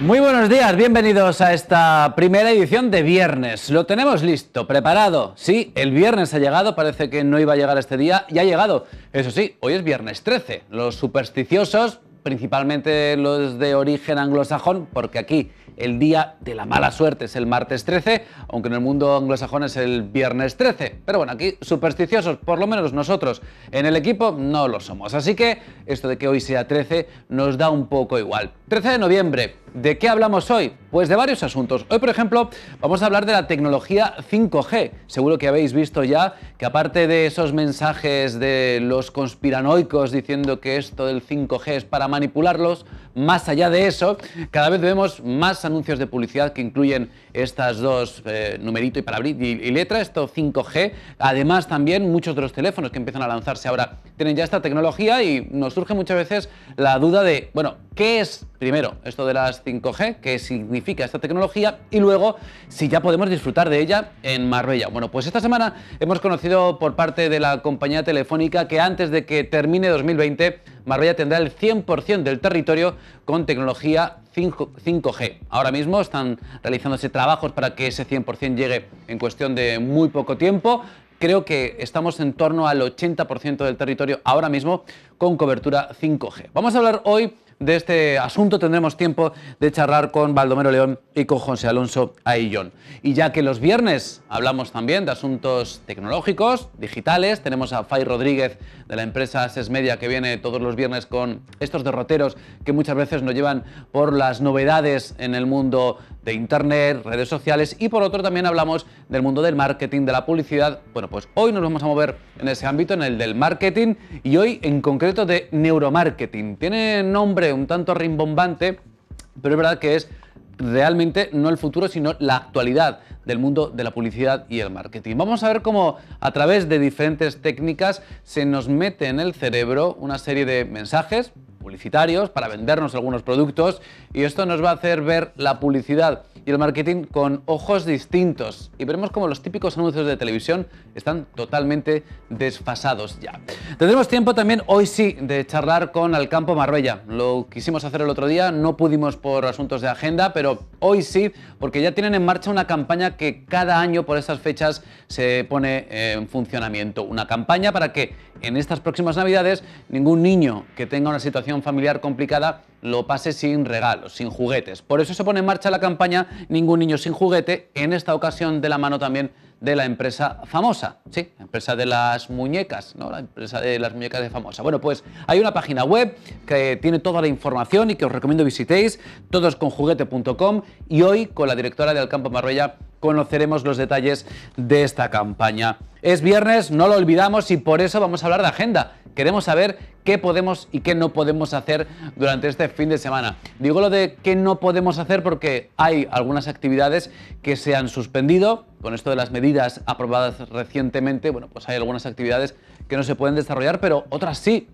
Muy buenos días, bienvenidos a esta primera edición de viernes. Lo tenemos listo, preparado. Sí, el viernes ha llegado, parece que no iba a llegar este día y ha llegado. Eso sí, hoy es viernes 13. Los supersticiosos, principalmente los de origen anglosajón, porque aquí el día de la mala suerte es el martes 13, aunque en el mundo anglosajón es el viernes 13. Pero bueno, aquí supersticiosos, por lo menos nosotros en el equipo no lo somos. Así que esto de que hoy sea 13 nos da un poco igual. 13 de noviembre ¿De qué hablamos hoy? Pues de varios asuntos. Hoy, por ejemplo, vamos a hablar de la tecnología 5G. Seguro que habéis visto ya que aparte de esos mensajes de los conspiranoicos diciendo que esto del 5G es para manipularlos, más allá de eso, cada vez vemos más anuncios de publicidad que incluyen estas dos, eh, numerito y, y, y, letra, esto 5G. Además, también muchos de los teléfonos que empiezan a lanzarse ahora tienen ya esta tecnología y nos surge muchas veces la duda de, bueno, ¿qué es primero esto de las 5G? ¿Qué significa esta tecnología? Y luego, si ya podemos disfrutar de ella en Marbella. Bueno, pues esta semana hemos conocido por parte de la compañía telefónica que antes de que termine 2020 Marbella tendrá el 100% del territorio con tecnología 5G. Ahora mismo están realizándose trabajos para que ese 100% llegue en cuestión de muy poco tiempo. Creo que estamos en torno al 80% del territorio ahora mismo con cobertura 5G. Vamos a hablar hoy de este asunto tendremos tiempo de charlar con Baldomero León y con José Alonso Aillón. Y ya que los viernes hablamos también de asuntos tecnológicos, digitales, tenemos a Fay Rodríguez de la empresa SES Media que viene todos los viernes con estos derroteros que muchas veces nos llevan por las novedades en el mundo de Internet, redes sociales y por otro también hablamos del mundo del marketing, de la publicidad. Bueno, pues hoy nos vamos a mover en ese ámbito, en el del marketing y hoy en concreto de neuromarketing. Tiene nombre un tanto rimbombante, pero es verdad que es realmente no el futuro, sino la actualidad del mundo de la publicidad y el marketing. Vamos a ver cómo a través de diferentes técnicas se nos mete en el cerebro una serie de mensajes, publicitarios para vendernos algunos productos y esto nos va a hacer ver la publicidad y el marketing con ojos distintos y veremos como los típicos anuncios de televisión están totalmente desfasados ya. Tendremos tiempo también hoy sí de charlar con Alcampo Marbella. Lo quisimos hacer el otro día, no pudimos por asuntos de agenda, pero hoy sí porque ya tienen en marcha una campaña que cada año por esas fechas se pone en funcionamiento. Una campaña para que en estas próximas navidades ningún niño que tenga una situación familiar complicada lo pase sin regalos, sin juguetes. Por eso se pone en marcha la campaña Ningún niño sin juguete, en esta ocasión de la mano también de la empresa famosa, sí, la empresa de las muñecas, ¿no? La empresa de las muñecas de famosa. Bueno, pues hay una página web que tiene toda la información y que os recomiendo visitéis, todosconjuguete.com y hoy con la directora De Alcampo Marbella conoceremos los detalles de esta campaña. Es viernes, no lo olvidamos y por eso vamos a hablar de agenda. Queremos saber qué podemos y qué no podemos hacer durante este fin de semana. Digo lo de qué no podemos hacer porque hay algunas actividades que se han suspendido. Con esto de las medidas aprobadas recientemente, bueno, pues hay algunas actividades que no se pueden desarrollar, pero otras sí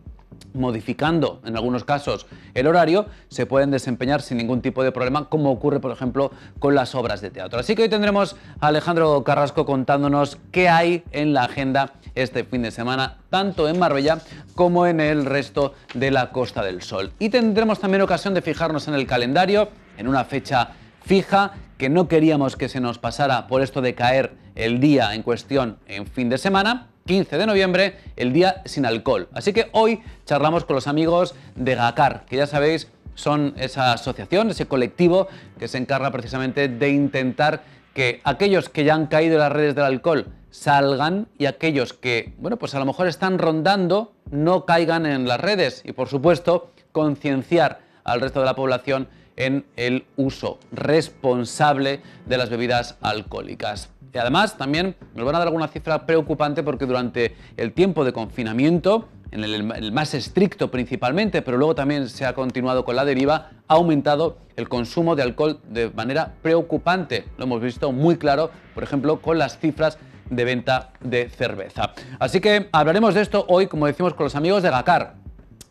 modificando en algunos casos el horario, se pueden desempeñar sin ningún tipo de problema, como ocurre por ejemplo con las obras de teatro. Así que hoy tendremos a Alejandro Carrasco contándonos qué hay en la agenda este fin de semana, tanto en Marbella como en el resto de la Costa del Sol. Y tendremos también ocasión de fijarnos en el calendario, en una fecha fija que no queríamos que se nos pasara por esto de caer el día en cuestión en fin de semana 15 de noviembre, el día sin alcohol. Así que hoy charlamos con los amigos de GACAR, que ya sabéis son esa asociación, ese colectivo que se encarga precisamente de intentar que aquellos que ya han caído en las redes del alcohol salgan y aquellos que, bueno, pues a lo mejor están rondando, no caigan en las redes y por supuesto concienciar al resto de la población en el uso responsable de las bebidas alcohólicas. Y además también nos van a dar alguna cifra preocupante porque durante el tiempo de confinamiento, en el, más estricto principalmente, pero luego también se ha continuado con la deriva, ha aumentado el consumo de alcohol de manera preocupante. Lo hemos visto muy claro, por ejemplo, con las cifras de venta de cerveza. Así que hablaremos de esto hoy, como decimos, con los amigos de GACAR,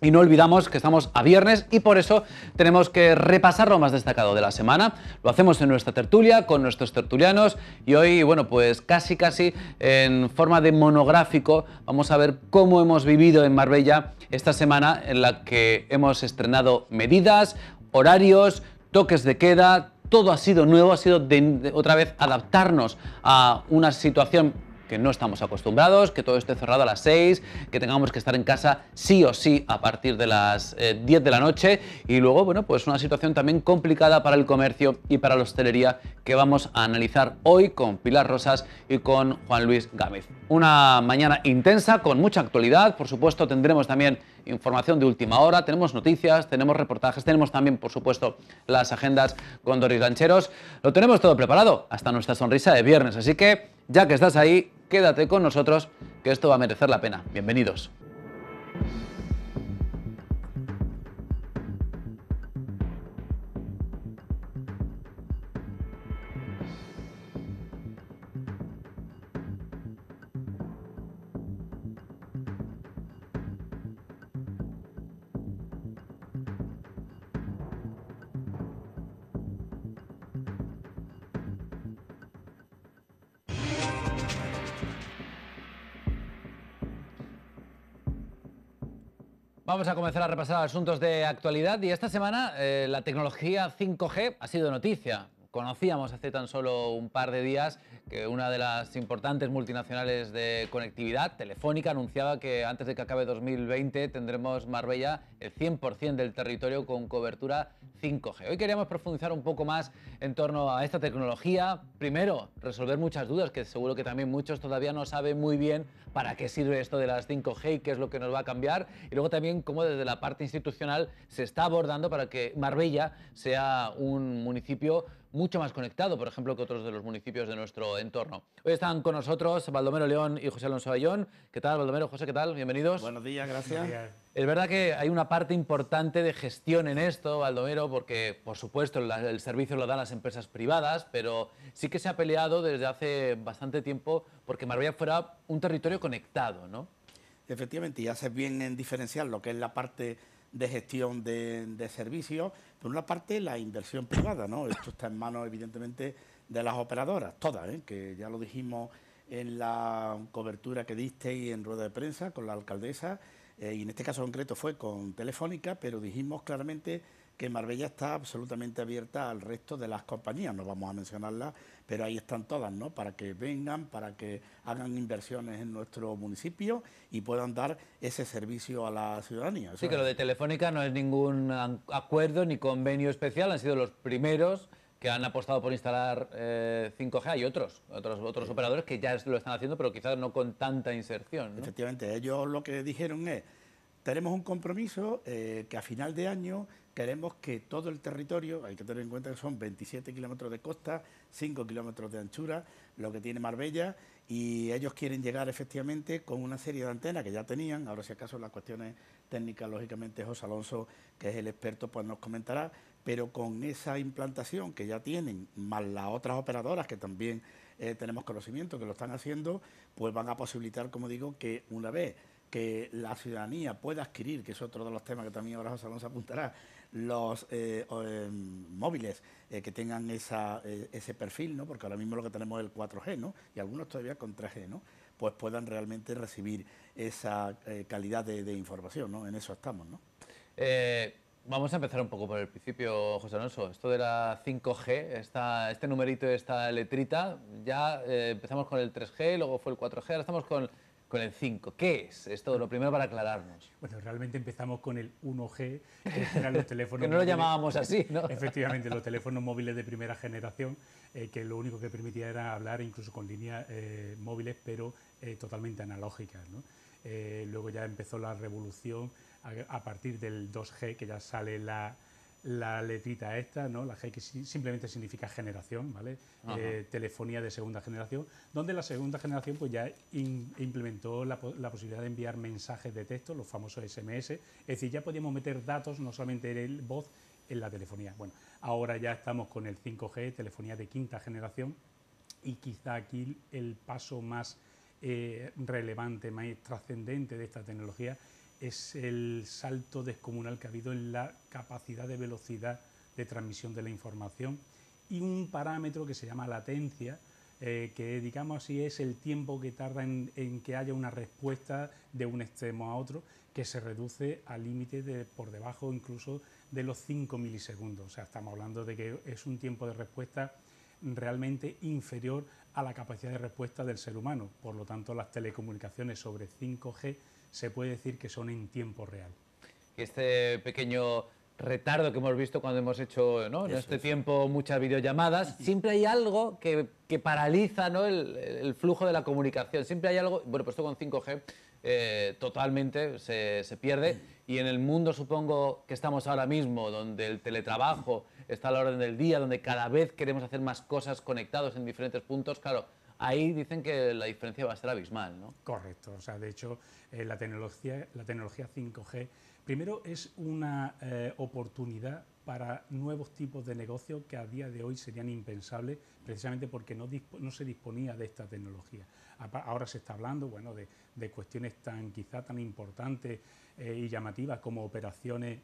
y no olvidamos que estamos a viernes y por eso tenemos que repasar lo más destacado de la semana. Lo hacemos en nuestra tertulia con nuestros tertulianos y hoy, bueno, pues casi casi en forma de monográfico vamos a ver cómo hemos vivido en Marbella esta semana en la que hemos estrenado medidas, horarios, toques de queda, todo ha sido nuevo, ha sido de, otra vez adaptarnos a una situación que no estamos acostumbrados, que todo esté cerrado a las 6, que tengamos que estar en casa sí o sí a partir de las eh, diez 10 de la noche y luego, bueno, pues una situación también complicada para el comercio y para la hostelería que vamos a analizar hoy con Pilar Rosas y con Juan Luis Gámez. Una mañana intensa con mucha actualidad, por supuesto tendremos también información de última hora, tenemos noticias, tenemos reportajes, tenemos también, por supuesto, las agendas con Doris Lancheros. Lo tenemos todo preparado, hasta nuestra sonrisa de viernes, así que ya que estás ahí, quédate con nosotros, que esto va a merecer la pena. Bienvenidos. Vamos a comenzar a repasar asuntos de actualidad y esta semana eh, la tecnología 5G ha sido noticia. Conocíamos hace tan solo un par de días que una de las importantes multinacionales de conectividad, Telefónica, anunciaba que antes de que acabe 2020 tendremos Marbella el 100% del territorio con cobertura 5G. Hoy queríamos profundizar un poco más en torno a esta tecnología. Primero, resolver muchas dudas que seguro que también muchos todavía no saben muy bien para qué sirve esto de las 5G y qué es lo que nos va a cambiar. Y luego también cómo desde la parte institucional se está abordando para que Marbella sea un municipio mucho más conectado, por ejemplo, que otros de los municipios de nuestro entorno. Hoy están con nosotros Baldomero León y José Alonso Bayón. ¿Qué tal, Baldomero? José, ¿qué tal? Bienvenidos. Buenos días, gracias. Es verdad que hay una parte importante de gestión en esto, Baldomero, porque, por supuesto, el servicio lo dan las empresas privadas, pero sí que se ha peleado desde hace bastante tiempo porque Marbella fuera un territorio conectado, ¿no? Efectivamente, y haces bien en diferenciar lo que es la parte de gestión de, servicios. Por una parte, la inversión privada, ¿no? Esto está en manos, evidentemente, de las operadoras, todas, ¿eh? que ya lo dijimos en la cobertura que diste y en rueda de prensa con la alcaldesa, eh, y en este caso concreto fue con Telefónica, pero dijimos claramente que Marbella está absolutamente abierta al resto de las compañías, no vamos a mencionarlas pero ahí están todas, ¿no? Para que vengan, para que hagan inversiones en nuestro municipio y puedan dar ese servicio a la ciudadanía. sí, que lo de Telefónica no es ningún acuerdo ni convenio especial, han sido los primeros que han apostado por instalar 5G, eh, hay otros, otros, operadores que ya lo están haciendo, pero quizás no con tanta inserción. Efectivamente, ellos lo que dijeron es, tenemos un compromiso eh, que a final de año queremos que todo el territorio, hay que tener en cuenta que son 27 kilómetros de costa, 5 kilómetros de anchura, lo que tiene Marbella, y ellos quieren llegar efectivamente con una serie de antenas que ya tenían, ahora si acaso las cuestiones técnicas, lógicamente José Alonso, que es el experto, pues nos comentará, pero con esa implantación que ya tienen, más las otras operadoras que también eh, tenemos conocimiento que lo están haciendo, pues van a posibilitar, como digo, que una vez que la ciudadanía pueda adquirir, que es otro de los temas que también ahora José Alonso apuntará, los eh, em, móviles eh, que tengan eh, ese perfil, porque ahora mismo lo que tenemos es el 4G, ¿no? y algunos todavía con 3G, ¿no? pues puedan realmente recibir esa calidad de, información, ¿no? en eso estamos. ¿no? Vamos a empezar un poco por el principio, José Alonso. Esto de la 5G, esta, este numerito, esta letrita, ya empezamos con el 3G, luego fue el 4G, ahora estamos con con el 5. ¿Qué es? Esto lo primero para aclararnos. Bueno, realmente empezamos con el 1G, que eran los teléfonos. que no lo llamábamos así, ¿no? Efectivamente, los teléfonos móviles de primera generación, eh, que lo único que permitía era hablar incluso con líneas eh, móviles, pero eh, totalmente analógicas. ¿no? luego ya empezó la revolución a partir del 2G, que ya sale la, la letrita esta, ¿no? la G que simplemente significa generación, ¿vale? Eh, telefonía de segunda generación, donde la segunda generación pues ya implementó la, posibilidad de enviar mensajes de texto, los famosos SMS, es decir, ya podíamos meter datos, no solamente el voz, en la telefonía. Bueno, ahora ya estamos con el 5G, telefonía de quinta generación, y quizá aquí el paso más eh, relevante, más trascendente de esta tecnología es el salto descomunal que ha habido en la capacidad de velocidad de transmisión de la información y un parámetro que se llama latencia, eh, que digamos así es el tiempo que tarda en, que haya una respuesta de un extremo a otro, que se reduce al límite de por debajo incluso de los 5 milisegundos. O sea, estamos hablando de que es un tiempo de respuesta realmente inferior a la capacidad de respuesta del ser humano. Por lo tanto, las telecomunicaciones sobre 5G se puede decir que son en tiempo real. Este pequeño retardo que hemos visto cuando hemos hecho ¿no? en este tiempo muchas videollamadas, siempre hay algo que, paraliza el, flujo de la comunicación, siempre hay algo, bueno, pues esto con 5G eh, totalmente se, se, pierde mm. y en el mundo supongo que estamos ahora mismo, donde el teletrabajo está a la orden del día, donde cada vez queremos hacer más cosas conectados en diferentes puntos, claro, ahí dicen que la diferencia va a ser abismal, ¿no? Correcto, o sea, de hecho, eh, la, tecnología, la tecnología 5G, primero es una eh, oportunidad para nuevos tipos de negocios que a día de hoy serían impensables precisamente porque no, se disponía de esta tecnología. Ahora se está hablando bueno, de, cuestiones tan quizá tan importantes eh, y llamativas como operaciones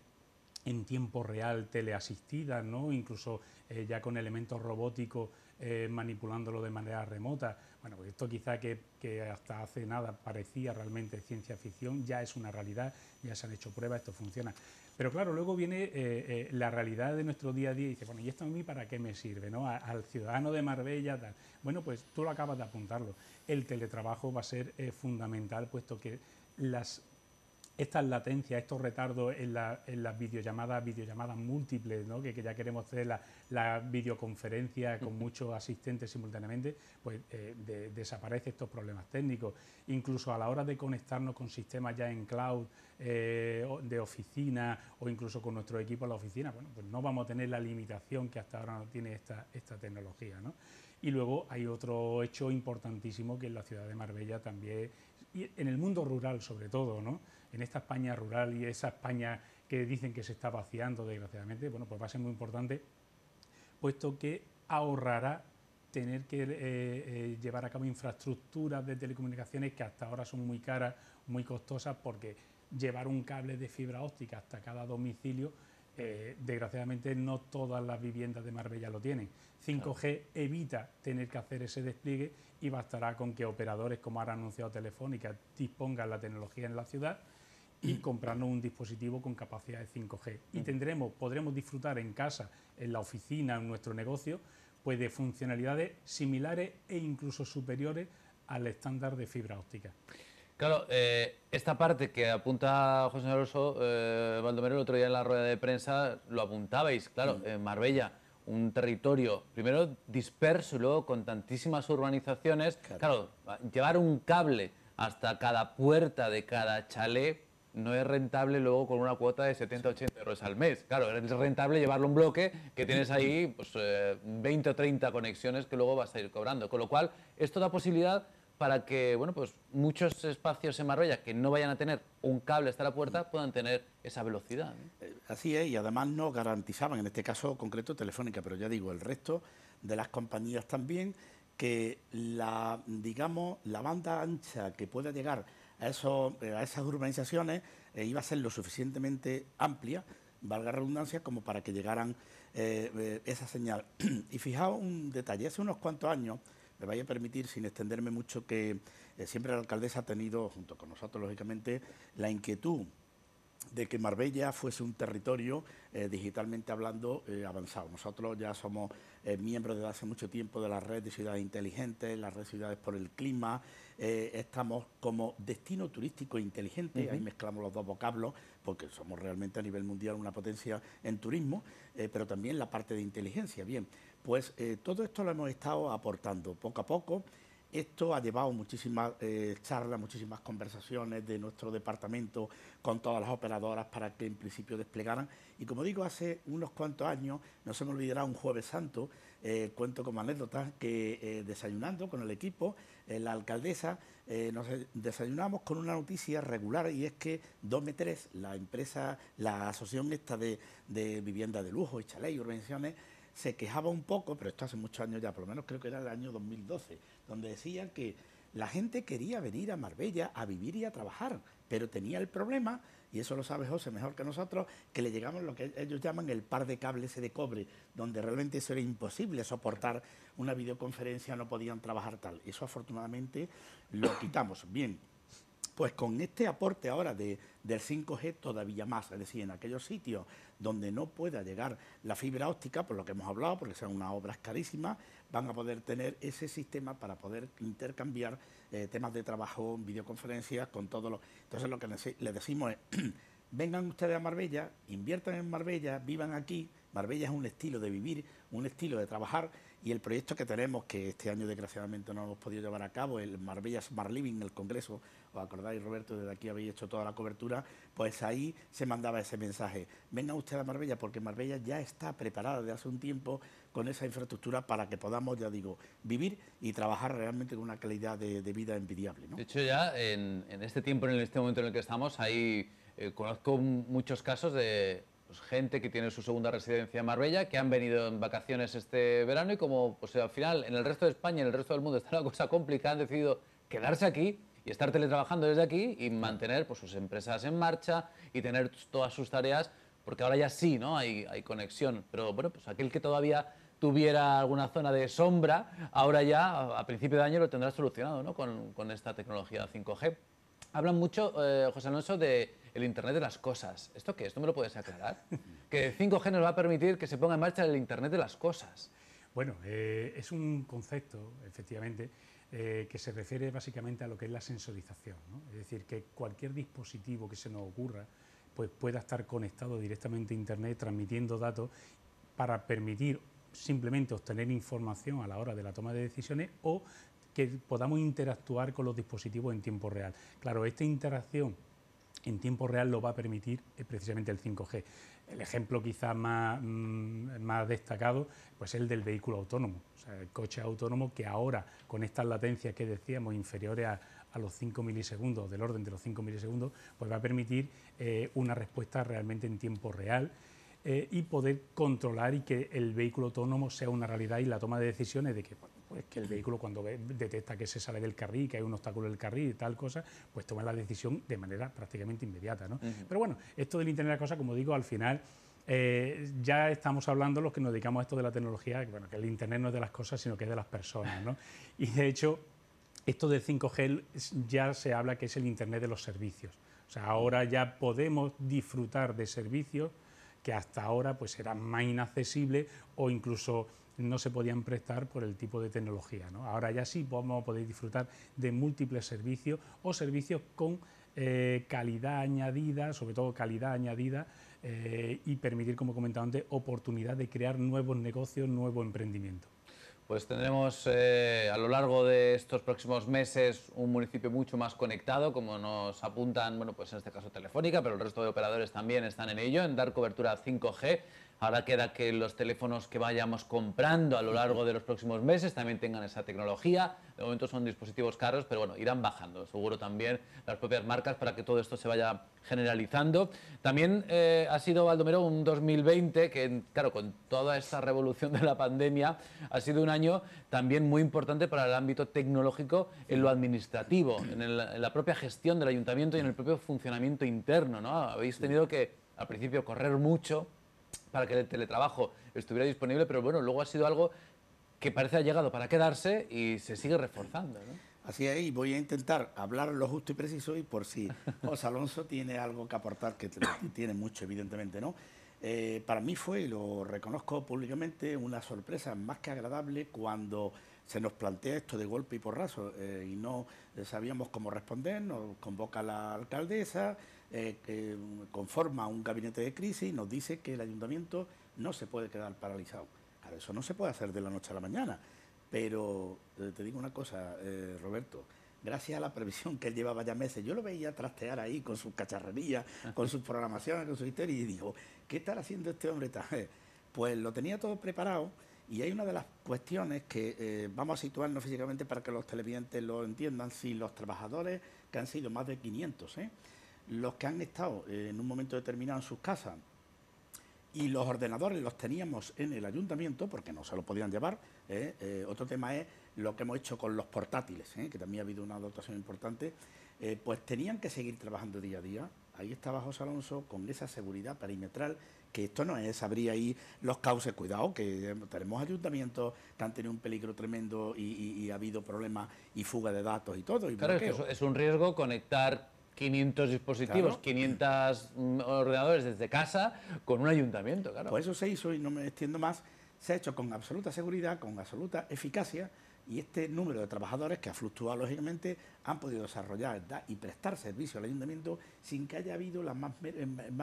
en tiempo real teleasistidas, ¿no? incluso ya con elementos robóticos eh, manipulándolo de manera remota. Bueno, pues esto quizá que, hasta hace nada parecía realmente ciencia ficción, ya es una realidad, ya se han hecho pruebas, esto funciona. Pero claro, luego viene eh, eh, la realidad de nuestro día a día y dice, bueno, ¿y esto a mí para qué me sirve? ¿no? al ciudadano de Marbella, tal. Bueno, pues tú lo acabas de apuntarlo. El teletrabajo va a ser fundamental, puesto que las estas latencias, estos retardos en, las videollamadas, videollamadas múltiples, que, ya queremos hacer la, videoconferencia con muchos asistentes simultáneamente, pues eh, desaparecen estos problemas técnicos. Incluso a la hora de conectarnos con sistemas ya en cloud, eh, de oficina o incluso con nuestro equipo en la oficina, bueno, pues no vamos a tener la limitación que hasta ahora no tiene esta, esta tecnología. Y luego hay otro hecho importantísimo que en la ciudad de Marbella también, y en el mundo rural sobre todo, ¿no? en esta España rural y esa España que dicen que se está vaciando, desgraciadamente, bueno, pues va a ser muy importante, puesto que ahorrará tener que eh, eh, llevar a cabo infraestructuras de telecomunicaciones que hasta ahora son muy caras, muy costosas, porque llevar un cable de fibra óptica hasta cada domicilio, eh, desgraciadamente no todas las viviendas de Marbella lo tienen. 5G evita tener que hacer ese despliegue y bastará con que operadores, como han anunciado Telefónica, dispongan la tecnología en la ciudad y mm. comprarnos un dispositivo con capacidad de 5G. Y mm. tendremos, podremos disfrutar en casa, en la oficina, en nuestro negocio, pues de funcionalidades similares e incluso superiores al estándar de fibra óptica. Claro, eh, esta parte que apunta José Alonso eh, el otro día en la rueda de prensa, lo apuntabais, claro, mm. en Marbella, un territorio primero disperso y luego con tantísimas urbanizaciones, claro. claro, llevar un cable hasta cada puerta de cada chalet no es rentable luego con una cuota de 70, 80 euros al mes. Claro, es rentable llevarlo un bloque que tienes ahí pues, 20 eh, o 30 conexiones que luego vas a ir cobrando. Con lo cual, esto da posibilidad para que bueno, pues, muchos espacios en Marbella que no vayan a tener un cable hasta la puerta puedan tener esa velocidad. Eh, así es, y además no garantizaban, en este caso concreto Telefónica, pero ya digo, el resto de las compañías también, que la, digamos, la banda ancha que pueda llegar a, eh, a esas urbanizaciones eh, iba a ser lo suficientemente amplia, valga redundancia, como para que llegaran eh, esa señal. y fijaos un detalle, hace unos cuantos años, me vaya a permitir, sin extenderme mucho, que siempre la alcaldesa ha tenido, junto con nosotros, lógicamente, la inquietud de que Marbella fuese un territorio digitalmente hablando avanzado. Nosotros ya somos miembros desde hace mucho tiempo de la red de ciudades inteligentes, la red de ciudades por el clima, eh, estamos como destino turístico inteligente, ahí mezclamos los dos vocablos, porque somos realmente a nivel mundial una potencia en turismo, eh, pero también la parte de inteligencia. Bien, pues eh, todo esto lo hemos estado aportando poco a poco. Esto ha llevado muchísimas charlas, muchísimas conversaciones de nuestro departamento con todas las operadoras para que en principio desplegaran. Y como digo, hace unos cuantos años nos hemos olvidará un jueves santo, cuento como anécdota, que desayunando con el equipo eh, la alcaldesa, eh, nos desayunamos con una noticia regular y es que Dome 3, la empresa, la asociación esta de, vivienda de lujo y chalet y urbanizaciones, se quejaba un poco, pero esto hace muchos años ya, por lo menos creo que era el año 2012, donde decía que la gente quería venir a Marbella a vivir y a trabajar, pero tenía el problema y eso lo sabe José mejor que nosotros, que le llegamos lo que ellos llaman el par de cables de cobre, donde realmente eso era imposible soportar una videoconferencia, no podían trabajar tal. Eso afortunadamente lo quitamos. Bien, pues con este aporte ahora de, del 5G todavía más, es decir, en aquellos sitios donde no pueda llegar la fibra óptica, por lo que hemos hablado, porque son unas obras carísimas, van a poder tener ese sistema para poder intercambiar eh, temas de trabajo, videoconferencias, con todo lo... Entonces lo que les decimos es, vengan ustedes a Marbella, inviertan en Marbella, vivan aquí. Marbella es un estilo de vivir, un estilo de trabajar y el proyecto que tenemos, que este año desgraciadamente no hemos podido llevar a cabo, el Marbella Smart Living, el Congreso, os acordáis Roberto, desde aquí habéis hecho toda la cobertura, pues ahí se mandaba ese mensaje. Venga usted a Marbella, porque Marbella ya está preparada desde hace un tiempo con esa infraestructura para que podamos, ya digo, vivir y trabajar realmente con una calidad de, vida envidiable. De hecho, ya en, este tiempo, en este momento en el que estamos, ahí eh, conozco muchos casos de pues, gente que tiene su segunda residencia en Marbella, que han venido en vacaciones este verano y como pues, al final en el resto de España, y en el resto del mundo está la cosa complicada, han decidido quedarse aquí y estar teletrabajando desde aquí y mantener pues, sus empresas en marcha y tener todas sus tareas, porque ahora ya sí, ¿no? Hay, conexión, pero bueno, pues aquel que todavía tuviera alguna zona de sombra, ahora ya a principio de año lo tendrá solucionado ¿no? con, esta tecnología 5G. Hablan mucho, eh, José Alonso, de, el Internet de las Cosas. ¿Esto qué es? ¿No me lo puedes aclarar? que 5G nos va a permitir que se ponga en marcha el Internet de las Cosas. Bueno, eh, es un concepto, efectivamente, eh, que se refiere básicamente a lo que es la sensorización. Es decir, que cualquier dispositivo que se nos ocurra pues pueda estar conectado directamente a Internet, transmitiendo datos para permitir simplemente obtener información a la hora de la toma de decisiones o que podamos interactuar con los dispositivos en tiempo real. Claro, esta interacción en tiempo real lo va a permitir eh, precisamente el 5G. El ejemplo quizás mm, más, destacado pues el del vehículo autónomo, o sea, el coche autónomo que ahora con estas latencias que decíamos inferiores a, los 5 milisegundos, del orden de los 5 milisegundos, pues va a permitir eh, una respuesta realmente en tiempo real eh, y poder controlar y que el vehículo autónomo sea una realidad y la toma de decisiones de que, pues, que el vehículo cuando detecta que se sale del carril, que hay un obstáculo en el carril y tal cosa, pues toma la decisión de manera prácticamente inmediata. ¿no? Pero bueno, esto del Internet de las Cosas, como digo, al final... Eh, ya estamos hablando los que nos dedicamos a esto de la tecnología, bueno, que el Internet no es de las cosas, sino que es de las personas. ¿no? Y de hecho, esto del 5G ya se habla que es el Internet de los servicios. O sea, ahora ya podemos disfrutar de servicios que hasta ahora pues eran más inaccesibles o incluso no se podían prestar por el tipo de tecnología. Ahora ya sí pues, vamos a poder disfrutar de múltiples servicios o servicios con eh, calidad añadida, sobre todo calidad añadida, eh, y permitir, como comentaba antes, oportunidad de crear nuevos negocios, nuevo emprendimiento. Pues tendremos eh, a lo largo de estos próximos meses un municipio mucho más conectado, como nos apuntan, bueno, pues en este caso Telefónica, pero el resto de operadores también están en ello, en dar cobertura 5G Ahora queda que los teléfonos que vayamos comprando a lo largo de los próximos meses también tengan esa tecnología. De momento son dispositivos caros, pero bueno, irán bajando, seguro también las propias marcas para que todo esto se vaya generalizando. También eh, ha sido, Valdomero, un 2020 que, claro, con toda esta revolución de la pandemia, ha sido un año también muy importante para el ámbito tecnológico en lo administrativo, en, la propia gestión del ayuntamiento y en el propio funcionamiento interno. ¿no? Habéis tenido que, al principio, correr mucho para que el teletrabajo estuviera disponible, pero bueno, luego ha sido algo que parece ha llegado para quedarse y se sigue reforzando. ¿no? Así es, y voy a intentar hablar lo justo y preciso y por si José Alonso tiene algo que aportar, que tiene mucho, evidentemente, ¿no? Eh, para mí fue, y lo reconozco públicamente, una sorpresa más que agradable cuando se nos plantea esto de golpe y porrazo eh, y no sabíamos cómo responder, nos convoca la alcaldesa, eh, que conforma un gabinete de crisis y nos dice que el ayuntamiento no se puede quedar paralizado. Claro, eso no se puede hacer de la noche a la mañana, pero eh, te digo una cosa, eh, Roberto, gracias a la previsión que él llevaba ya meses, yo lo veía trastear ahí con sus cacharrerías, con sus programaciones, con su historia, y dijo ¿qué estará haciendo este hombre? Pues lo tenía todo preparado. Y hay una de las cuestiones que vamos a situarnos físicamente para que los televidentes lo entiendan, si los trabajadores, que han sido más de 500, ¿eh? los que han estado eh, en un momento determinado en sus casas y los ordenadores los teníamos en el ayuntamiento porque no se los podían llevar. ¿eh? Eh, otro tema es lo que hemos hecho con los portátiles, que también ha habido una dotación importante, pues tenían que seguir trabajando día a día. Ahí estaba José Alonso con esa seguridad perimetral, que esto no es abrir ahí los cauces, cuidado, que tenemos ayuntamientos que han tenido un peligro tremendo y, ha habido problemas y fuga de datos y todo. Y claro, es un riesgo conectar 500 dispositivos, 500 mm, ordenadores desde casa con un ayuntamiento, claro. Pues eso se hizo, y no me extiendo más, se ha hecho con absoluta seguridad, con absoluta eficacia, y este número de trabajadores que ha fluctuado lógicamente han podido desarrollar y prestar servicio al ayuntamiento sin que haya habido el más,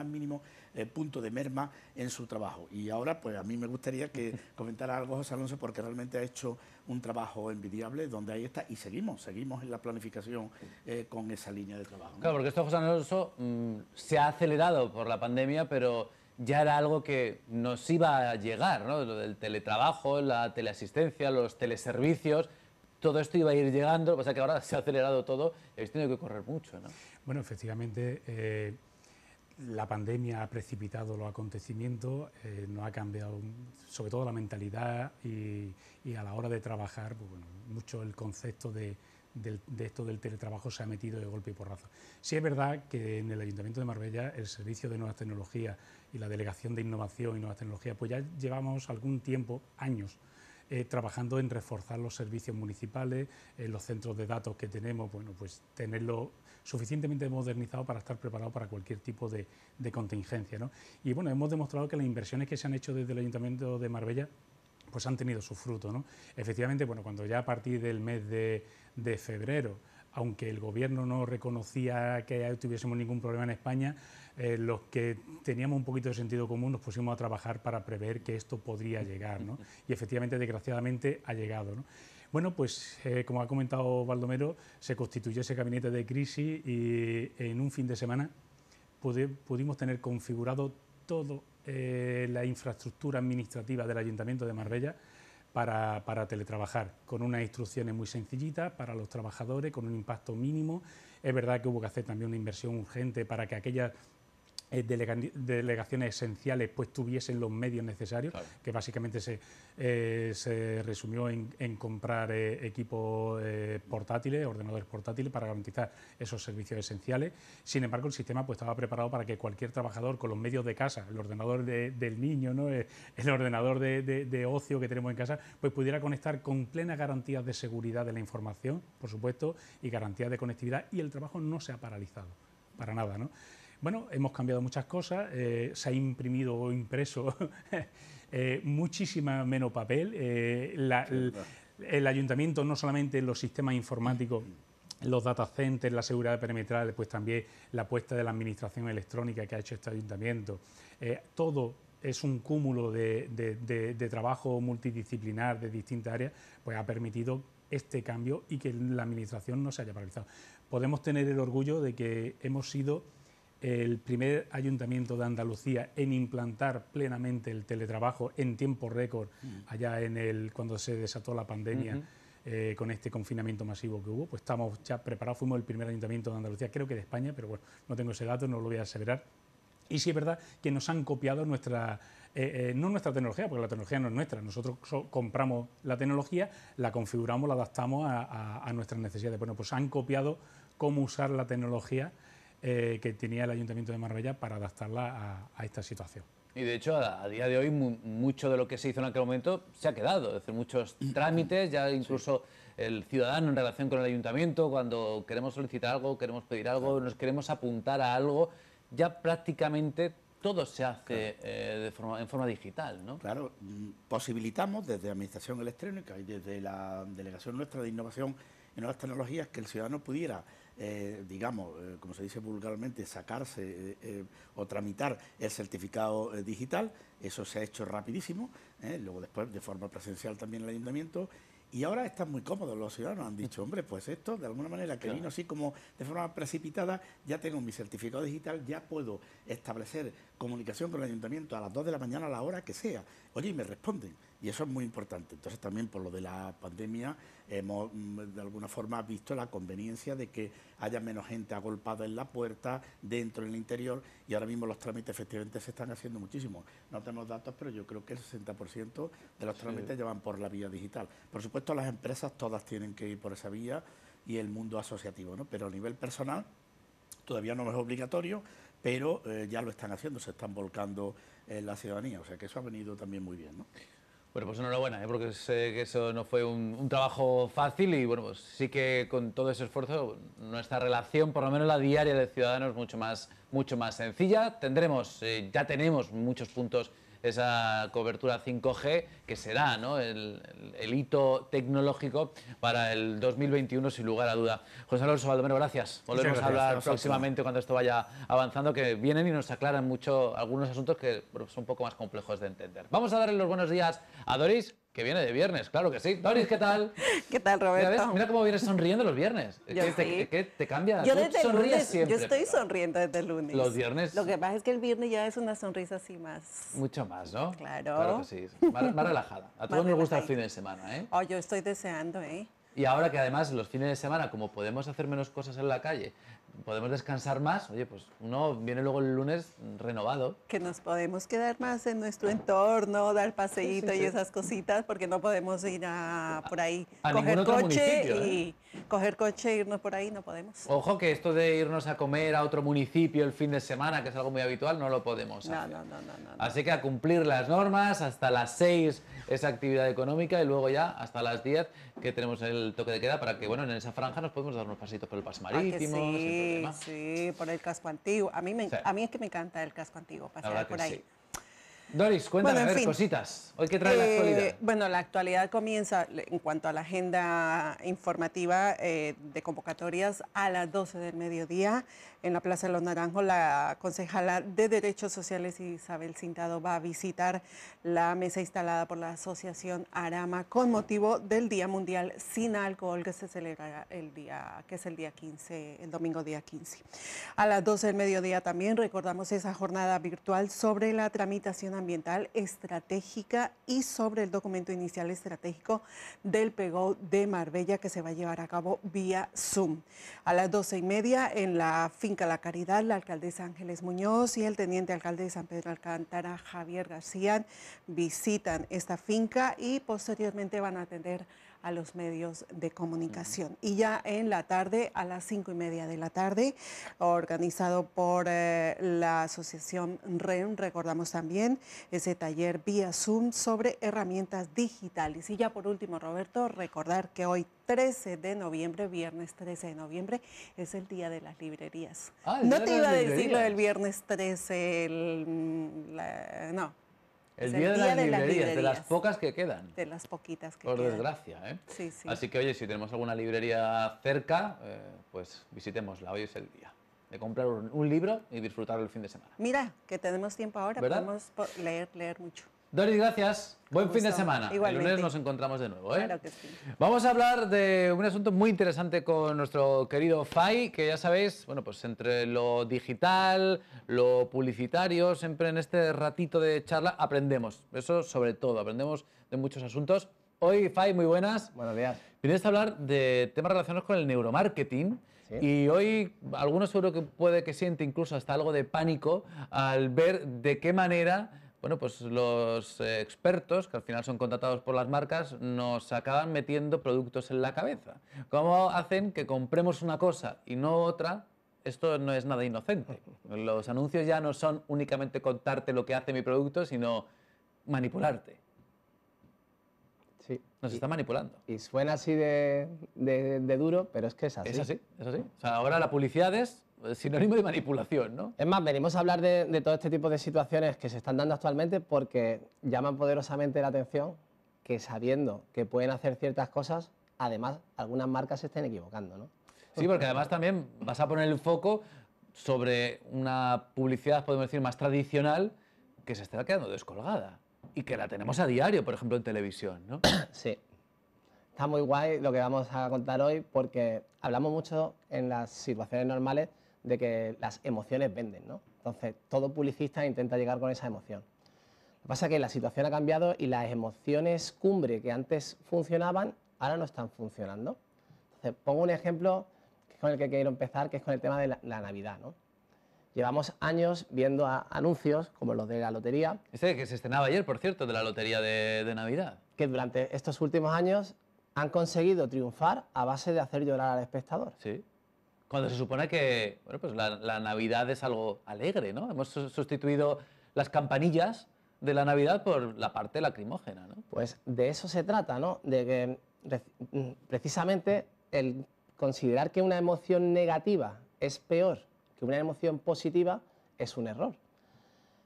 mínimo eh, punto de merma en su trabajo. Y ahora, pues a mí me gustaría que comentara algo José Alonso porque realmente ha hecho un trabajo envidiable donde ahí está y seguimos, seguimos en la planificación eh, con esa línea de trabajo. Claro, porque esto, José Alonso, mm, se ha acelerado por la pandemia, pero ya era algo que nos iba a llegar, ¿no? Lo del teletrabajo, la teleasistencia, los teleservicios, todo esto iba a ir llegando, o sea que ahora se ha acelerado todo y habéis tenido que correr mucho, ¿no? Bueno, efectivamente, eh, la pandemia ha precipitado los acontecimientos, eh, ...no ha cambiado sobre todo la mentalidad y, a la hora de trabajar, pues bueno, mucho el concepto de, de esto del teletrabajo se ha metido de golpe y porrazo. Sí es verdad que en el Ayuntamiento de Marbella el servicio de nuevas tecnologías y la Delegación de Innovación y Nuevas Tecnologías, pues ya llevamos algún tiempo, años, eh, trabajando en reforzar los servicios municipales, eh, los centros de datos que tenemos, bueno, pues tenerlo suficientemente modernizado para estar preparado para cualquier tipo de, contingencia. ¿no? Y bueno, hemos demostrado que las inversiones que se han hecho desde el Ayuntamiento de Marbella pues han tenido su fruto. ¿no? Efectivamente, bueno, cuando ya a partir del mes de febrero aunque el gobierno no reconocía que tuviésemos ningún problema en España, eh, los que teníamos un poquito de sentido común nos pusimos a trabajar para prever que esto podría llegar, ¿no? Y efectivamente, desgraciadamente, ha llegado, ¿no? Bueno, pues eh, como ha comentado Baldomero, se constituyó ese gabinete de crisis y en un fin de semana pudimos tener configurado toda eh, la infraestructura administrativa del Ayuntamiento de Marbella para, teletrabajar, con unas instrucciones muy sencillitas para los trabajadores, con un impacto mínimo. Es verdad que hubo que hacer también una inversión urgente para que aquellas eh, delegaciones esenciales pues tuviesen los medios necesarios, que básicamente se, eh, resumió en, comprar eh, equipos portátiles, ordenadores portátiles para garantizar esos servicios esenciales. Sin embargo, el sistema pues estaba preparado para que cualquier trabajador con los medios de casa, el ordenador del niño, ¿no? el, ordenador de, de, ocio que tenemos en casa, pues pudiera conectar con plenas garantías de seguridad de la información, por supuesto, y garantías de conectividad, y el trabajo no se ha paralizado, para nada. ¿no? Bueno, hemos cambiado muchas cosas, eh, se ha imprimido o impreso eh, muchísimo menos papel. Eh, el, ayuntamiento no solamente los sistemas informáticos los data centers, la seguridad perimetral, pues también la apuesta de la administración electrónica que ha hecho este ayuntamiento. todo es un cúmulo de, de trabajo multidisciplinar de distintas áreas, pues ha permitido este cambio y que la administración no se haya paralizado. Podemos tener el orgullo de que hemos sido el primer ayuntamiento de Andalucía en implantar plenamente el teletrabajo en tiempo récord, mm. allá en el, cuando se desató la pandemia. Eh, con este confinamiento masivo que hubo, pues estamos ya preparados, fuimos el primer ayuntamiento de Andalucía, creo que de España, pero bueno, no tengo ese dato, no lo voy a aseverar. Y sí es verdad que nos han copiado nuestra, eh, eh, no nuestra tecnología, porque la tecnología no es nuestra. Nosotros compramos la tecnología, la configuramos, la adaptamos a nuestras necesidades. Bueno, pues han copiado cómo usar la tecnología eh, que tenía el Ayuntamiento de Marbella para adaptarla a, esta situación. Y de hecho, a, día de hoy, mucho de lo que se hizo en aquel momento se ha quedado. Es decir, muchos trámites, ya incluso el ciudadano en relación con el ayuntamiento, cuando queremos solicitar algo, queremos pedir algo, nos queremos apuntar a algo, ya prácticamente todo se hace eh, en forma digital, ¿no? Claro, posibilitamos desde Administración Electrónica y desde la delegación nuestra de innovación en nuevas tecnologías que el ciudadano pudiera eh, digamos, eh, como se dice vulgarmente, sacarse eh, o tramitar el certificado digital. Eso se ha hecho rapidísimo, luego después de forma presencial también el ayuntamiento. Y ahora están muy cómodos los ciudadanos, han dicho, hombre, pues esto de alguna manera que vino así como de forma precipitada, ya tengo mi certificado digital, ya puedo establecer comunicación con el ayuntamiento a las 2 de la mañana, a la hora que sea. Oye, y me responden. Y eso es muy importante. Entonces también por lo de la pandemia hemos mm, de alguna forma visto la conveniencia de que haya menos gente agolpada en la puerta, dentro, en el interior, y ahora mismo los trámites efectivamente se están haciendo muchísimo. No tenemos datos, pero yo creo que el 60% de los trámites llevan por la vía digital. Por supuesto, las empresas todas tienen que ir por esa vía y el mundo asociativo, ¿no? Pero a nivel personal todavía no es obligatorio, pero eh, ya lo están haciendo, se están volcando en la ciudadanía, o sea que eso ha venido también muy bien. ¿no? Bueno, pues enhorabuena, ¿eh? porque sé que eso no fue un, trabajo fácil y bueno, pues sí que con todo ese esfuerzo nuestra relación, por lo menos la diaria de Ciudadanos, es mucho más, mucho más sencilla. Tendremos, eh, ya tenemos muchos puntos esa cobertura 5G, que será ¿no? el, hito tecnológico para el 2021, sin lugar a duda. José Alonso Baldomero, gracias. Volvemos a hablar próximamente cuando esto vaya avanzando, que vienen y nos aclaran mucho algunos asuntos que son un poco más complejos de entender. Vamos a darle los buenos días a Doris. Que viene de viernes, claro que sí. Doris, ¿qué tal? ¿Qué tal, Roberto? Mira, cómo vienes sonriendo los viernes. ¿Qué, te, te, cambia. Yo sonríes siempre. Yo estoy sonriendo desde el lunes. Los viernes. Lo que pasa es que el viernes ya es una sonrisa así más. Mucho más, ¿no? Claro. Claro que sí. Más, más relajada. A todos nos gusta el fin de semana, ¿eh? Oh, yo estoy deseando, ¿eh? Y ahora que además los fines de semana, como podemos hacer menos cosas en la calle, podemos descansar más, oye, pues uno viene luego el lunes renovado. Que nos podemos quedar más en nuestro entorno, dar paseíto y esas cositas, porque no podemos ir a, por ahí, coger coche y ¿eh? coger coche e irnos por ahí, no podemos. Ojo que esto de irnos a comer a otro municipio el fin de semana, que es algo muy habitual, no lo podemos Así que a cumplir las normas, hasta las 6 esa actividad económica y luego ya hasta las 10 que tenemos el toque de queda para que, bueno, en esa franja nos podemos dar unos pasitos por el pase ah, marítimo. sí, sí, por el casco antiguo. A mí, me, a mí es que me encanta el casco antiguo, pasear por ahí. Doris, cuéntame, bueno, a ver, cositas. Eh, bueno, la actualidad comienza en cuanto a la agenda informativa eh, de convocatorias a las 12 del mediodía en la Plaza de los Naranjos. La concejala de Derechos Sociales Isabel Cintado va a visitar la mesa instalada por la Asociación Arama con motivo del Día Mundial Sin Alcohol que se celebrará el día, que es el día 15, el domingo día 15. A las 12 del mediodía también recordamos esa jornada virtual sobre la tramitación ambiental estratégica y sobre el documento inicial estratégico del PEGO de Marbella que se va a llevar a cabo vía Zoom. A las doce y media en la finca La Caridad, la alcaldesa Ángeles Muñoz y el teniente alcalde de San Pedro Alcántara, Javier García, visitan esta finca y posteriormente van a atender a los medios de comunicación. Y ya en la tarde, a las cinco y media de la tarde, organizado por eh, la Asociación REN, recordamos también, ese taller vía Zoom sobre herramientas digitales. Y ya por último, Roberto, recordar que hoy 13 de noviembre, viernes 13 de noviembre, es el Día de las Librerías. Ah, no te iba a decir lo del viernes 13, no. El día, de, las, librerías, de las pocas que quedan. De las poquitas que Por quedan. Por desgracia, ¿eh? Sí, sí. Así que, oye, si tenemos alguna librería cerca, eh, pues visitémosla, hoy es el día de comprar un, libro y disfrutarlo el fin de semana. Mira, que tenemos tiempo ahora, podemos leer, leer mucho. Doris, gracias. Buen fin de semana. Igualmente. lunes nos encontramos de nuevo. ¿eh? Claro que sí. Vamos a hablar de un asunto muy interesante con nuestro querido Fai, que ya sabéis, bueno, pues entre lo digital, lo publicitario, siempre en este ratito de charla aprendemos. Eso sobre todo, aprendemos de muchos asuntos. Hoy, Fai, muy buenas. Buenos días. Vienes a hablar de temas relacionados con el neuromarketing. Y hoy algunos seguro que puede que siente incluso hasta algo de pánico al ver de qué manera pues los expertos, que al final son contratados por las marcas, nos acaban metiendo productos en la cabeza. ¿Cómo hacen que compremos una cosa y no otra? Esto no es nada inocente. Los anuncios ya no son únicamente contarte lo que hace mi producto, sino manipularte. Nos está manipulando. Y suena así de, duro, pero es que es así. Es así, es así. ahora la publicidad es eh, sinónimo de manipulación, ¿no? Es más, venimos a hablar de, de todo este tipo de situaciones que se están dando actualmente porque llaman poderosamente la atención que sabiendo que pueden hacer ciertas cosas, además algunas marcas se estén equivocando, ¿no? Sí, porque además también vas a poner el foco sobre una publicidad, podemos decir, más tradicional que se está quedando descolgada y que la tenemos a diario, por ejemplo, en televisión, ¿no? Sí. Está muy guay lo que vamos a contar hoy porque hablamos mucho en las situaciones normales de que las emociones venden, ¿no? Entonces, todo publicista intenta llegar con esa emoción. Lo que pasa es que la situación ha cambiado y las emociones cumbre que antes funcionaban, ahora no están funcionando. Entonces, pongo un ejemplo con el que quiero empezar, que es con el tema de la, la Navidad, ¿no? llevamos años viendo anuncios como los de la lotería. Ese que se estrenaba ayer, por cierto, de la lotería de, Navidad. Que durante estos últimos años han conseguido triunfar a base de hacer llorar al espectador. Sí. Cuando se supone que bueno, pues la, la Navidad es algo alegre, ¿no? Hemos sustituido las campanillas de la Navidad por la parte lacrimógena, ¿no? Pues de eso se trata, ¿no? De que mm, precisamente el considerar que una emoción negativa es peor que una emoción positiva es un error.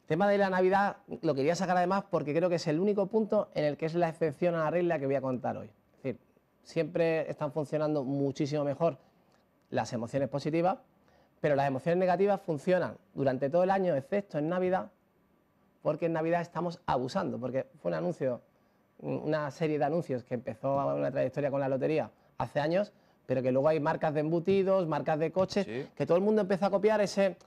El tema de la Navidad lo quería sacar además porque creo que es el único punto en el que es la excepción a la regla que voy a contar hoy. Es decir, siempre están funcionando muchísimo mejor las emociones positivas, pero las emociones negativas funcionan durante todo el año, excepto en Navidad, porque en Navidad estamos abusando, porque fue un anuncio, una serie de anuncios que empezó una trayectoria con la lotería hace años, pero que luego hay marcas de embutidos, marcas de coches, que todo el mundo empieza a copiar ese,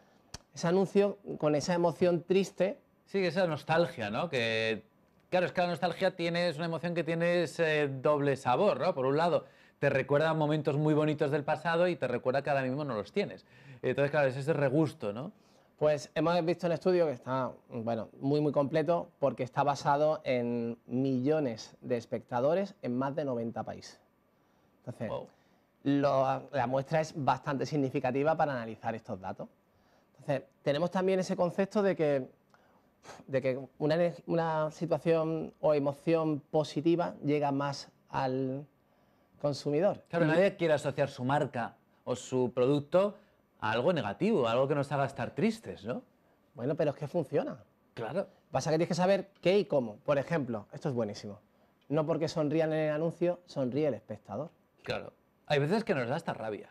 anuncio con esa emoción triste. Sí, esa nostalgia, ¿no? Que claro, es que la nostalgia es una emoción que tiene ese doble sabor, ¿no? Por un lado, te recuerda momentos muy bonitos del pasado y te recuerda que ahora mismo no los tienes. Entonces, claro, es ese regusto, ¿no? Pues hemos visto un estudio que está, bueno, muy, muy completo porque está basado en millones de espectadores en más de 90 países. Entonces, wow la muestra es bastante significativa para analizar estos datos. Entonces, tenemos también ese concepto de que, de que una, situación o emoción positiva llega más al consumidor. Claro, nadie quiere asociar su marca o su producto a algo negativo, a algo que nos haga estar tristes, ¿no? Bueno, pero es que funciona. Claro. Pasa que tienes que saber qué y cómo. Por ejemplo, esto es buenísimo. No porque sonrían en el anuncio, sonríe el espectador. Claro hay veces que nos da esta rabia.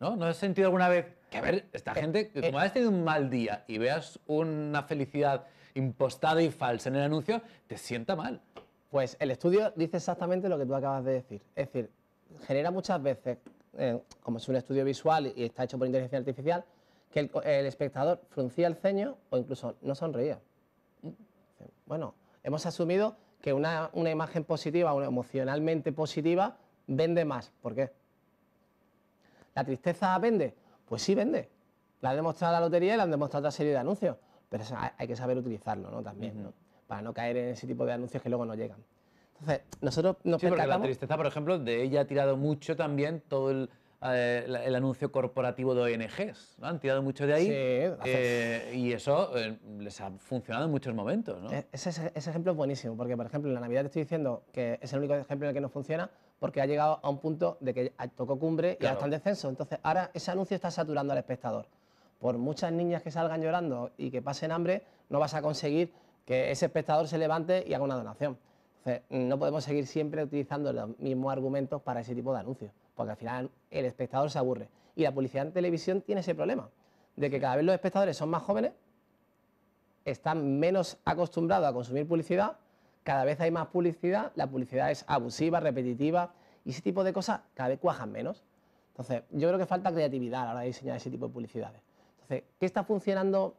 ¿No? ¿No has sentido alguna vez que, a ver, esta eh, gente, eh. como has tenido un mal día y veas una felicidad impostada y falsa en el anuncio, te sienta mal? Pues el estudio dice exactamente lo que tú acabas de decir. Es decir, genera muchas veces, eh, como es un estudio visual y está hecho por inteligencia artificial, que el, espectador fruncía el ceño o incluso no sonreía. Bueno, hemos asumido que una, una imagen positiva, una emocionalmente positiva, vende más. ¿Por qué? ¿La tristeza vende? Pues sí vende. La ha demostrado la lotería y la han demostrado otra serie de anuncios. Pero hay que saber utilizarlo, ¿no? También, ¿no? Para no caer en ese tipo de anuncios que luego no llegan. Entonces, nosotros nos sí, la tristeza, por ejemplo, de ella ha tirado mucho también todo el, eh, anuncio corporativo de ONGs, ¿no? Han tirado mucho de ahí eh, y eso eh, les ha funcionado en muchos momentos, ¿no? E, ese, ese, ejemplo es buenísimo, porque, por ejemplo, en la Navidad te estoy diciendo que es el único ejemplo en el que no funciona, porque ha llegado a un punto de que tocó cumbre y ya está en descenso. Entonces, ahora ese anuncio está saturando al espectador. Por muchas niñas que salgan llorando y que pasen hambre, no vas a conseguir que ese espectador se levante y haga una donación. no podemos seguir siempre utilizando los mismos argumentos para ese tipo de anuncios, porque al final el espectador se aburre. Y la publicidad en televisión tiene ese problema, de que cada vez los espectadores son más jóvenes, están menos acostumbrados a consumir publicidad cada vez hay más publicidad, la publicidad es abusiva, repetitiva y ese tipo de cosas cada vez cuajan menos. Entonces, yo creo que falta creatividad a la hora de diseñar ese tipo de publicidades. Entonces, ¿qué está funcionando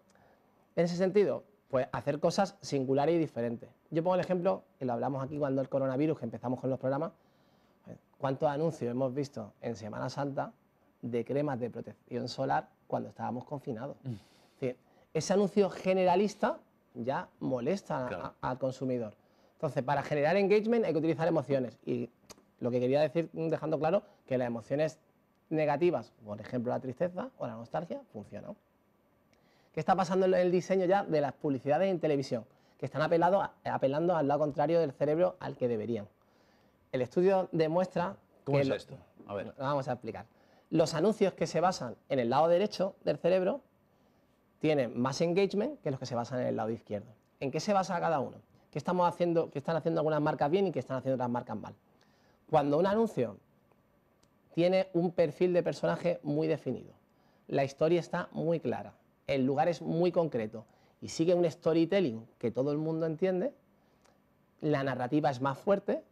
en ese sentido? Pues hacer cosas singulares y diferentes. Yo pongo el ejemplo, que lo hablamos aquí cuando el coronavirus, empezamos con los programas, eh, cuántos anuncios hemos visto en Semana Santa de cremas de protección solar cuando estábamos confinados. Mm. ese anuncio generalista ya molesta al consumidor. Entonces, para generar engagement hay que utilizar emociones. Y lo que quería decir, dejando claro, que las emociones negativas, por ejemplo la tristeza o la nostalgia, funcionan. ¿Qué está pasando en el diseño ya de las publicidades en televisión? Que están apelando al lado contrario del cerebro al que deberían. El estudio demuestra... ¿Cómo es esto? A ver. Vamos a explicar. Los anuncios que se basan en el lado derecho del cerebro tienen más engagement que los que se basan en el lado izquierdo. ¿En qué se basa cada uno? que, estamos haciendo, que están haciendo algunas marcas bien y que están haciendo otras marcas mal. Cuando un anuncio tiene un perfil de personaje muy definido, la historia está muy clara, el lugar es muy concreto y sigue un storytelling que todo el mundo entiende, la narrativa es más fuerte,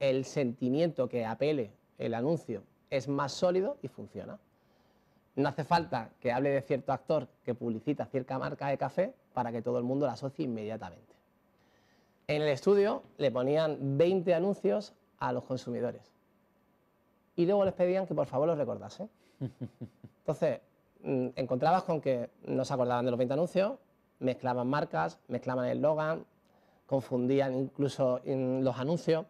el sentimiento que apele el anuncio es más sólido y funciona. No hace falta que hable de cierto actor que publicita cierta marca de café para que todo el mundo la asocie inmediatamente. En el estudio le ponían 20 anuncios a los consumidores. Y luego les pedían que por favor los recordasen. Entonces, mm, encontrabas con que no se acordaban de los 20 anuncios, mezclaban marcas, mezclaban el Logan, confundían incluso mm, los anuncios,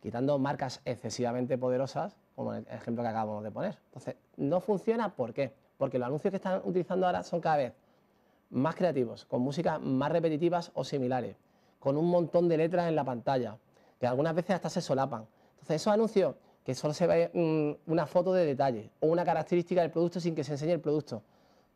quitando marcas excesivamente poderosas, como el ejemplo que acabamos de poner. Entonces, no funciona, ¿por qué? Porque los anuncios que están utilizando ahora son cada vez más creativos, con músicas más repetitivas o similares con un montón de letras en la pantalla, que algunas veces hasta se solapan. Entonces, esos anuncios que solo se ve mm, una foto de detalle o una característica del producto sin que se enseñe el producto,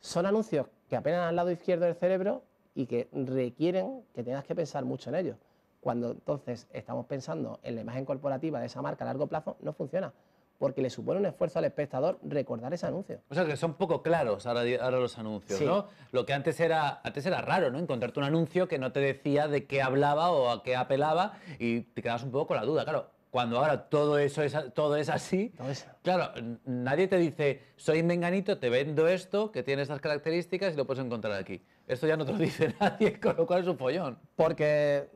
son anuncios que apenas al lado izquierdo del cerebro y que requieren que tengas que pensar mucho en ellos. Cuando entonces estamos pensando en la imagen corporativa de esa marca a largo plazo, no funciona porque le supone un esfuerzo al espectador recordar ese anuncio. O sea que son poco claros ahora, los anuncios, ¿no? Lo que antes era, antes era raro, ¿no? Encontrarte un anuncio que no te decía de qué hablaba o a qué apelaba y te quedabas un poco con la duda, claro. Cuando ahora todo eso es, todo es así, todo eso. claro, nadie te dice, soy menganito, te vendo esto, que tiene estas características y lo puedes encontrar aquí. Esto ya no te lo dice nadie, con lo cual es un follón. Porque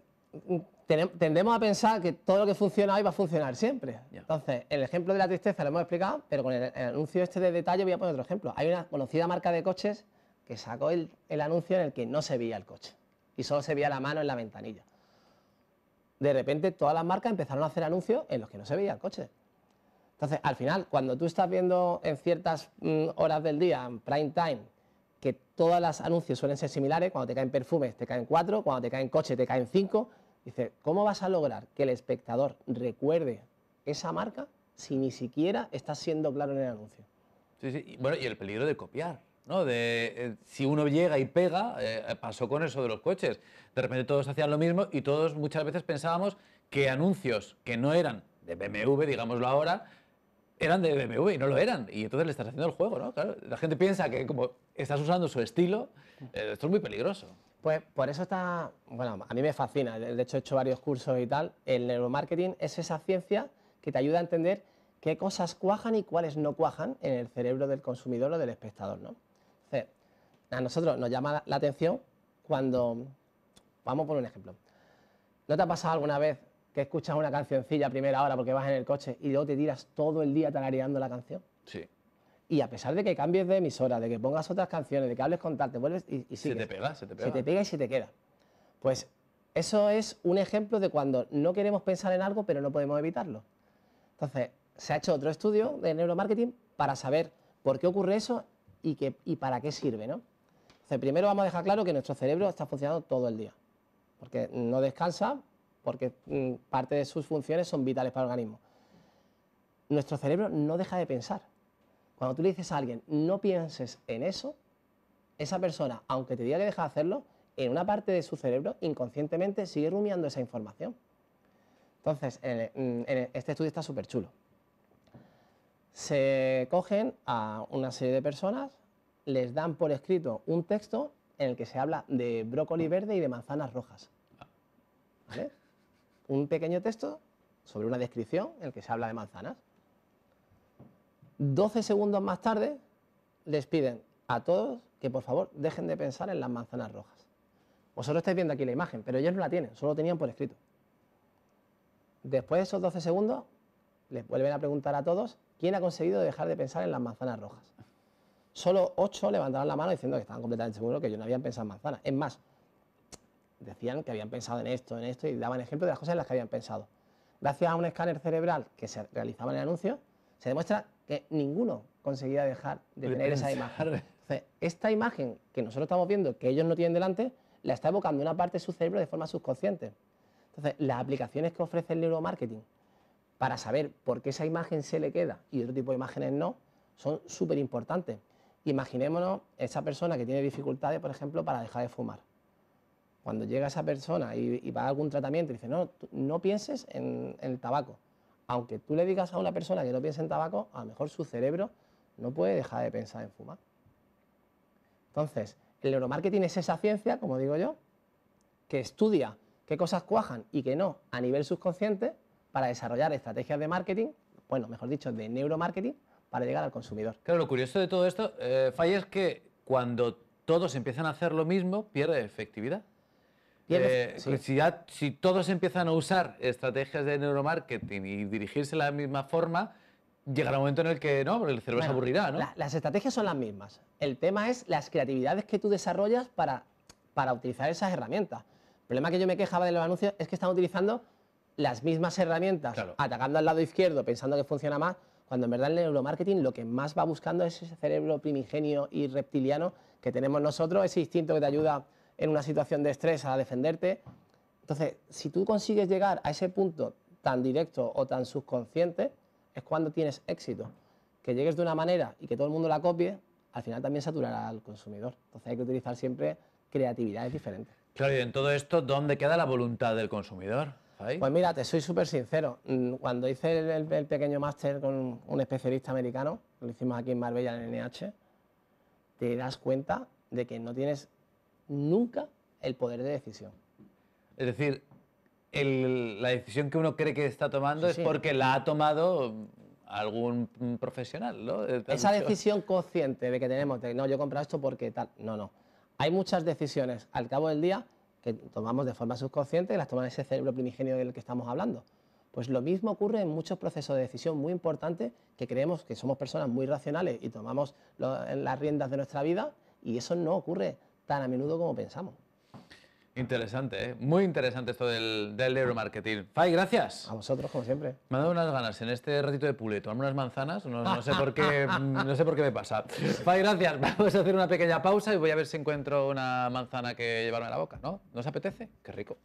tendemos a pensar que todo lo que funciona hoy va a funcionar siempre. Entonces, el ejemplo de la tristeza lo hemos explicado, pero con el, anuncio este de detalle voy a poner otro ejemplo. Hay una conocida marca de coches que sacó el, anuncio en el que no se veía el coche y solo se veía la mano en la ventanilla. De repente, todas las marcas empezaron a hacer anuncios en los que no se veía el coche. Entonces, al final, cuando tú estás viendo en ciertas mm, horas del día, en prime time, que todas las anuncios suelen ser similares, cuando te caen perfumes te caen cuatro, cuando te caen coches te caen cinco, Dice, ¿cómo vas a lograr que el espectador recuerde esa marca si ni siquiera estás siendo claro en el anuncio? Sí, sí. bueno, y el peligro de copiar. ¿no? De, eh, si uno llega y pega, eh, pasó con eso de los coches. De repente todos hacían lo mismo y todos muchas veces pensábamos que anuncios que no eran de BMW, digámoslo ahora, eran de BMW y no lo eran. Y entonces le estás haciendo el juego, ¿no? la gente piensa que como estás usando su estilo, eh, esto es muy peligroso. Pues por eso está, bueno, a mí me fascina, de hecho he hecho varios cursos y tal, el neuromarketing es esa ciencia que te ayuda a entender qué cosas cuajan y cuáles no cuajan en el cerebro del consumidor o del espectador, ¿no? a nosotros nos llama la atención cuando, vamos por un ejemplo, ¿no te ha pasado alguna vez que escuchas una cancioncilla a primera hora porque vas en el coche y luego te tiras todo el día tarareando la canción? Sí y a pesar de que cambies de emisora, de que pongas otras canciones, de que hables con tal, te vuelves y, Se te pega, se te pega. Se te pega y se te queda. Pues eso es un ejemplo de cuando no queremos pensar en algo, pero no podemos evitarlo. Entonces, se ha hecho otro estudio de neuromarketing para saber por qué ocurre eso y, para qué sirve, Entonces, primero vamos a dejar claro que nuestro cerebro está funcionando todo el día, porque no descansa, porque mm, parte de sus funciones son vitales para el organismo. Nuestro cerebro no deja de pensar. Cuando tú le dices a alguien, no pienses en eso, esa persona, aunque te diga que deja de hacerlo, en una parte de su cerebro inconscientemente sigue rumiando esa información. Entonces, mm, este estudio está súper chulo. Se cogen a una serie de personas, les dan por escrito un texto en el que se habla de brócoli verde y de manzanas rojas. Un pequeño texto sobre una descripción en el que se habla de manzanas. 12 segundos más tarde les piden a todos que por favor dejen de pensar en las manzanas rojas. Vosotros estáis viendo aquí la imagen, pero ellos no la tienen, solo tenían por escrito. Después de esos 12 segundos, les vuelven a preguntar a todos quién ha conseguido dejar de pensar en las manzanas rojas. Solo 8 levantaron la mano diciendo que estaban completamente seguros que ellos no habían pensado en manzanas. Es más, decían que habían pensado en esto, en esto, y daban ejemplo de las cosas en las que habían pensado. Gracias a un escáner cerebral que se realizaba en el anuncio, se demuestra que ninguno conseguía dejar de, tener esa imagen. esta imagen que nosotros estamos viendo, que ellos no tienen delante, la está evocando una parte de su cerebro de forma subconsciente. Entonces, las aplicaciones que ofrece el neuromarketing para saber por qué esa imagen se le queda y otro tipo de imágenes no, son súper importantes. Imaginémonos esa persona que tiene dificultades, por ejemplo, para dejar de fumar. Cuando llega esa persona y, va a algún tratamiento y dice, no, no pienses en el tabaco, aunque tú le digas a una persona que no piense en tabaco, a lo mejor su cerebro no puede dejar de pensar en fumar. Entonces, el neuromarketing es esa ciencia, como digo yo, que estudia qué cosas cuajan y qué no a nivel subconsciente para desarrollar estrategias de marketing, bueno, mejor dicho, de neuromarketing, para llegar al consumidor. Claro, lo curioso de todo esto, eh, es que cuando todos empiezan a hacer lo mismo, pierde efectividad. Eh, si, todos empiezan a usar estrategias de neuromarketing y dirigirse de la misma forma, llegará un momento en el que no, el cerebro se aburrirá, ¿no? las estrategias son las mismas. El tema es las creatividades que tú desarrollas para, para utilizar esas herramientas. El problema que yo me quejaba de los anuncios es que están utilizando las mismas herramientas, atacando al lado izquierdo, pensando que funciona más, cuando en verdad el neuromarketing lo que más va buscando es ese cerebro primigenio y reptiliano que tenemos nosotros, ese instinto que te ayuda en una situación de estrés a defenderte. Entonces, si tú consigues llegar a ese punto tan directo o tan subconsciente, es cuando tienes éxito. Que llegues de una manera y que todo el mundo la copie, al final también saturará al consumidor. Entonces hay que utilizar siempre creatividades diferentes. Claro, y en todo esto, ¿dónde queda la voluntad del consumidor? Pues mira, te soy súper sincero. Mm, cuando hice el, el pequeño máster con un especialista americano, lo hicimos aquí en Marbella, en el NH, te das cuenta de que no tienes nunca el poder de decisión. Es decir, la decisión que uno cree que está tomando es porque la ha tomado algún profesional, ¿no? Esa decisión consciente de que tenemos, de no, yo he comprado esto porque tal, no, no. Hay muchas decisiones al cabo del día que tomamos de forma subconsciente las toma ese cerebro primigenio del que estamos hablando. Pues lo mismo ocurre en muchos procesos de decisión muy importantes que creemos que somos personas muy racionales y tomamos las riendas de nuestra vida y eso no ocurre tan a menudo como pensamos. Interesante, ¿eh? muy interesante esto del, neuromarketing. Fai, gracias. A vosotros, como siempre. Me han dado unas ganas en este ratito de puleto. tomarme unas manzanas, no, sé por qué, no sé por qué me pasa. Fai, gracias. Vamos a hacer una pequeña pausa y voy a ver si encuentro una manzana que llevarme a la boca, ¿no? ¿Nos apetece? Qué rico.